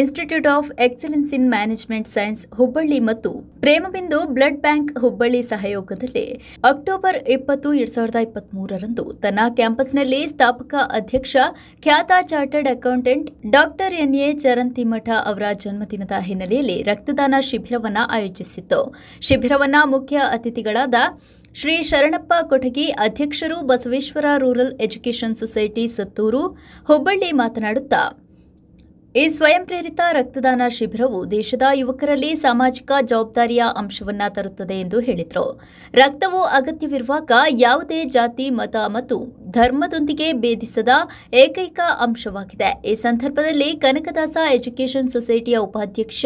institute of excellence in management science Hubballi ಮತ್ತು Premabindu blood bank Hubballi ಸಹಯೋಗದಲ್ಲಿ October ಇಪ್ಪತ್ತು ಎರಡ್ ಸಾವಿರದ ಇಪ್ಪತ್ತ್ ತನ್ನ ಕ್ಯಾಂಪಸ್ನಲ್ಲಿ ಸ್ಥಾಪಕ ಅಧ್ಯಕ್ಷ ಖ್ಯಾತ chartered accountant doctor N A Charantimath ಅವರ ಜನ್ಮದಿನದ ಹಿನ್ನೆಲೆಯಲ್ಲಿ ರಕ್ತದಾನ ಶಿಬಿರವನ್ನು ಆಯೋಜಿಸಿತ್ತು ಶಿಬಿರವನ್ನು ಮುಖ್ಯ ಅತಿಥಿಗಳಾದ ಶ್ರೀ ಶರಣಪ್ಪ ಕೊಠಗಿ ಅಧ್ಯಕ್ಷರು Basaveshwara rural education society Sattur Hubballi ಮಾತನಾಡುತ್ತಾ ಈ ಸ್ವಯಂ ಪ್ರೇರಿತ ರಕ್ತದಾನ ಶಿಬಿರವು ದೇಶದ ಯುವಕರಲ್ಲಿ ಸಾಮಾಜಿಕ ಜವಾಬ್ದಾರಿಯ ಅಂಶವನ್ನ ತರುತ್ತದೆ ಎಂದು ಹೇಳಿದರು ರಕ್ತವು ಅಗತ್ಯವಿರುವಾಗ ಯಾವುದೇ ಜಾತಿ ಮತ ಮತ್ತು ಧರ್ಮದೊಂದಿಗೆ ಭೇದಿಸದ ಏಕೈಕ ಅಂಶವಾಗಿದೆ ಈ ಸಂದರ್ಭದಲ್ಲಿ ಕನಕದಾಸ ಎಜುಕೇಷನ್ ಸೊಸೈಟಿಯ ಉಪಾಧ್ಯಕ್ಷ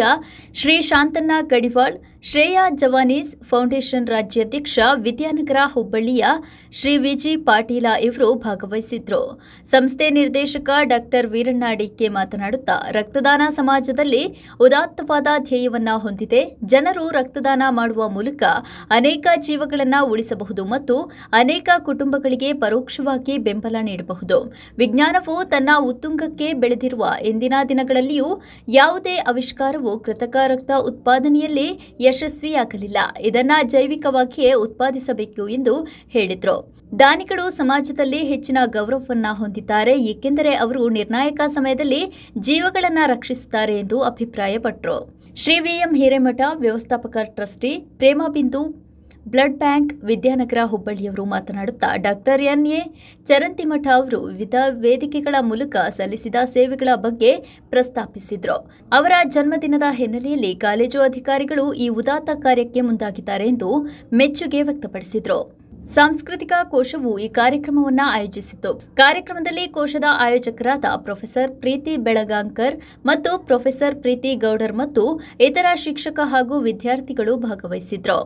ಶ್ರೀ ಶಾಂತಣ್ಣ ಗಡಿವಾಳ್ ಶ್ರೇಯಾ ಜವಾನೀಸ್ ಫೌಂಡೇಶನ್ ರಾಜ್ಯಾಧ್ಯಕ್ಷ ವಿದ್ಯಾನಗರ ಹುಬ್ಬಳ್ಳಿಯ ಶ್ರೀ ವಿಜಿ ಪಾಟೀಲ ಇವರು ಭಾಗವಹಿಸಿದ್ರು ಸಂಸ್ಥೆ ನಿರ್ದೇಶಕ ಡಾಕ್ಟರ್ ವೀರಣ್ಣ ಡಿಕೆ ಮಾತನಾಡುತ್ತಾ ರಕ್ತದಾನ ಸಮಾಜದಲ್ಲಿ ಉದಾತ್ತವಾದ ಧ್ಯೇಯವನ್ನ ಹೊಂದಿದೆ ಜನರು ರಕ್ತದಾನ ಮಾಡುವ ಮೂಲಕ ಅನೇಕ ಜೀವಗಳನ್ನು ಉಳಿಸಬಹುದು ಮತ್ತು ಅನೇಕ ಕುಟುಂಬಗಳಿಗೆ ಪರೋಕ್ಷವಾಗಿ ಆರ್ಥಿಕವಾಗಿ ಬೆಂಬಲ ನೀಡಬಹುದು ವಿಜ್ಞಾನವು ತನ್ನ ಉತ್ತುಂಗಕ್ಕೆ ಬೆಳೆದಿರುವ ಇಂದಿನ ದಿನಗಳಲ್ಲಿಯೂ ಯಾವುದೇ ಆವಿಷ್ಕಾರವು ಕೃತಕ ರಕ್ತ ಉತ್ಪಾದನೆಯಲ್ಲಿ ಯಶಸ್ವಿಯಾಗಲಿಲ್ಲ ಇದನ್ನ ಜೈವಿಕವಾಗಿಯೇ ಉತ್ಪಾದಿಸಬೇಕು ಎಂದು ಹೇಳಿದರು ದಾನಿಗಳು ಸಮಾಜದಲ್ಲಿ ಹೆಚ್ಚಿನ ಗೌರವವನ್ನು ಹೊಂದಿದ್ದಾರೆ ಏಕೆಂದರೆ ಅವರು ನಿರ್ಣಾಯಕ ಸಮಯದಲ್ಲಿ ಜೀವಗಳನ್ನು ರಕ್ಷಿಸುತ್ತಾರೆ ಎಂದು ಅಭಿಪ್ರಾಯಪಟ್ಟರು ಶ್ರೀ ವಿಎಂ ಹಿರೇಮಠ ವ್ಯವಸ್ಥಾಪಕ trustee Premabindu blood bank Vidyanagar ಹುಬ್ಬಳ್ಳಿಯವರು ಮಾತನಾಡುತ್ತಾ ಡಾಕ್ಟರ್ ಎನ್ ಎ ಚರಂತಿಮಠ ಅವರು ವಿವಿಧ ವೇದಿಕೆಗಳ ಮೂಲಕ ಸಲ್ಲಿಸಿದ ಸೇವೆಗಳ ಬಗ್ಗೆ ಪ್ರಸ್ತಾಪಿಸಿದರು ಅವರ ಜನ್ಮದಿನದ ಹಿನ್ನೆಲೆಯಲ್ಲಿ ಕಾಲೇಜು ಅಧಿಕಾರಿಗಳು ಈ ಉದಾತ್ತ ಕಾರ್ಯಕ್ಕೆ ಮುಂದಾಗಿದ್ದಾರೆ ಎಂದು ಮೆಚ್ಚುಗೆ ವ್ಯಕ್ತಪಡಿಸಿದರು ಸಾಂಸ್ಕೃತಿಕ ಕೋಶವು ಈ ಕಾರ್ಯಕ್ರಮವನ್ನು ಆಯೋಜಿಸಿತ್ತು ಕಾರ್ಯಕ್ರಮದಲ್ಲಿ ಕೋಶದ ಆಯೋಜಕರಾದ ಪ್ರೊಫೆಸರ್ ಪ್ರೀತಿ ಬೆಳಗಾಂಕರ್ ಮತ್ತು ಪ್ರೊಫೆಸರ್ ಪ್ರೀತಿ ಗೌಡರ್ ಮತ್ತು ಇತರ ಶಿಕ್ಷಕ ಹಾಗೂ ವಿದ್ಯಾರ್ಥಿಗಳು ಭಾಗವಹಿಸಿದ್ರು